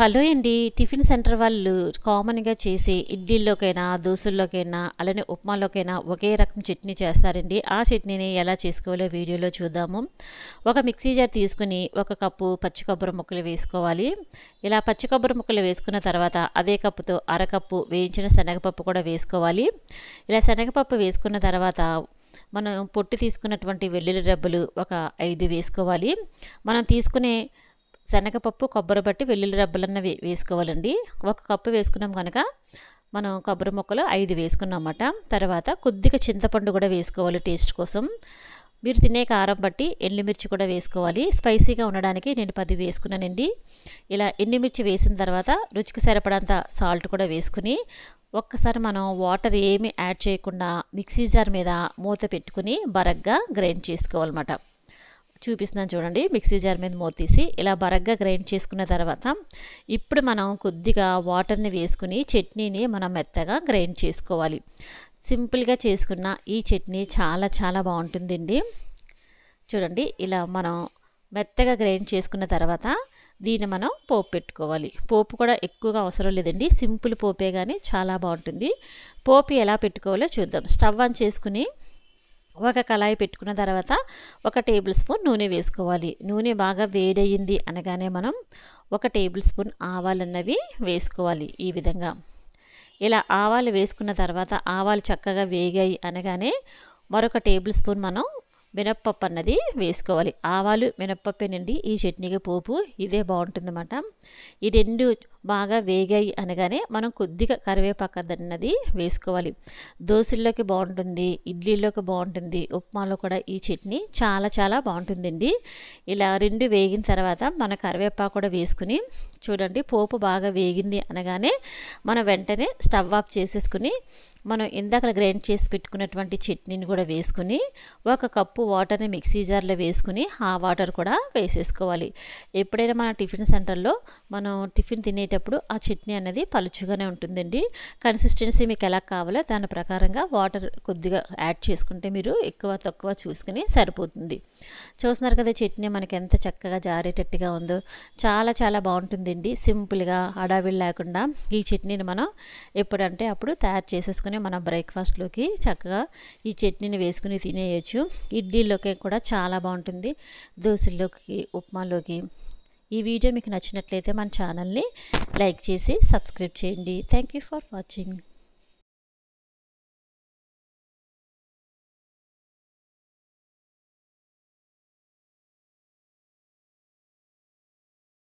hello అండి tiffin centre వాళ్ళు కామన్గా చేసే ఇడ్లీలోకైనా దోశల్లోకైనా అలానే ఉప్మాలోకైనా ఒకే రకం చట్నీ చేస్తారండి ఆ చట్నీని ఎలా చేసుకోవాలో వీడియోలో చూద్దాము ఒక మిక్సీ జార్ తీసుకుని ఒక కప్పు పచ్చి కొబ్బరి ముక్కలు వేసుకోవాలి ఇలా పచ్చి కొబ్బరి ముక్కలు వేసుకున్న తర్వాత అదే కప్పుతో అరకప్పు వేయించిన శనగపప్పు కూడా వేసుకోవాలి ఇలా శనగపప్పు వేసుకున్న తర్వాత మనం పొట్టు తీసుకున్నటువంటి వెల్లుల్లి డబ్బులు ఒక ఐదు వేసుకోవాలి మనం తీసుకునే శనగపప్పు కొబ్బరి బట్టి వెల్లుల్లి రబ్బలన్నవి వేసుకోవాలండి ఒక కప్పు వేసుకున్నాం కనుక మనం కొబ్బరి ముక్కలు ఐదు వేసుకున్నాం అన్నమాట తర్వాత కొద్దిగా చింతపండు కూడా వేసుకోవాలి టేస్ట్ కోసం మీరు తినే కారం బట్టి ఎండుమిర్చి కూడా వేసుకోవాలి స్పైసీగా ఉండడానికి నేను పది వేసుకున్నానండి ఇలా ఎండుమిర్చి వేసిన తర్వాత రుచికి సరిపడంత సాల్ట్ కూడా వేసుకుని ఒక్కసారి మనం వాటర్ ఏమీ యాడ్ చేయకుండా మిక్సీ జార్ మీద మూత పెట్టుకుని బరగ్గా గ్రైండ్ చేసుకోవాలన్నమాట చూపిస్తున్నాను చూడండి మిక్సీ జార్ మీద మూత తీసి ఇలా బరగ్గా గ్రైండ్ చేసుకున్న తర్వాత ఇప్పుడు మనం కొద్దిగా వాటర్ని వేసుకుని చట్నీని మనం మెత్తగా గ్రైండ్ చేసుకోవాలి సింపుల్గా చేసుకున్న ఈ చట్నీ చాలా చాలా బాగుంటుందండి చూడండి ఇలా మనం మెత్తగా గ్రైండ్ చేసుకున్న తర్వాత దీన్ని మనం పోపు పెట్టుకోవాలి పోపు కూడా ఎక్కువగా అవసరం లేదండి సింపుల్ పోపే కానీ చాలా బాగుంటుంది పోపు ఎలా పెట్టుకోవాలో చూద్దాం స్టవ్ ఆన్ చేసుకుని ఒక కళాయి పెట్టుకున్న తర్వాత ఒక టేబుల్ స్పూన్ నూనె వేసుకోవాలి నూనె బాగా వేడయింది అనగానే మనం ఒక టేబుల్ స్పూన్ ఆవాలన్నవి వేసుకోవాలి ఈ విధంగా ఇలా ఆవాలు వేసుకున్న తర్వాత ఆవాలు చక్కగా వేగాయి అనగానే మరొక టేబుల్ స్పూన్ మనం మినప్పప్పు అన్నది వేసుకోవాలి ఆవాలు నుండి ఈ చట్నీకి పోపు ఇదే బాగుంటుందన్నమాట ఈ రెండు బాగా వేగాయి అనగానే మనం కొద్దిగా కరివేపాకు వేసుకోవాలి దోశల్లోకి బాగుంటుంది ఇడ్లీలోకి బాగుంటుంది ఉప్మాలో కూడా ఈ చట్నీ చాలా చాలా బాగుంటుందండి ఇలా రెండు వేగిన తర్వాత మన కరివేపాకు కూడా వేసుకుని చూడండి పోపు బాగా వేగింది అనగానే మనం వెంటనే స్టవ్ ఆఫ్ చేసేసుకుని మనం ఇందాక గ్రైండ్ చేసి పెట్టుకున్నటువంటి చట్నీని కూడా వేసుకుని ఒక కప్పు వాటర్ని మిక్సీ జార్లో వేసుకుని ఆ వాటర్ కూడా వేసేసుకోవాలి ఎప్పుడైనా మన టిఫిన్ సెంటర్లో మనం టిఫిన్ తినే అనేటప్పుడు ఆ చట్నీ అనేది పలుచుగానే ఉంటుందండి కన్సిస్టెన్సీ మీకు ఎలా కావాలో దాని ప్రకారంగా వాటర్ కొద్దిగా యాడ్ చేసుకుంటే మీరు ఎక్కువ తక్కువ చూసుకుని సరిపోతుంది చూస్తున్నారు కదా చట్నీ మనకి ఎంత చక్కగా జారేటట్టుగా ఉందో చాలా చాలా బాగుంటుందండి సింపుల్గా హడావిడి లేకుండా ఈ చట్నీని మనం ఎప్పుడంటే అప్పుడు తయారు చేసేసుకుని మనం బ్రేక్ఫాస్ట్లోకి చక్కగా ఈ చట్నీని వేసుకుని తినేయచ్చు ఇడ్లీలోకి కూడా చాలా బాగుంటుంది దోశల్లోకి ఉప్మాలోకి ఈ వీడియో మీకు నచ్చినట్లయితే మన ఛానల్ని లైక్ చేసి సబ్స్క్రైబ్ చేయండి థ్యాంక్ ఫర్ వాచింగ్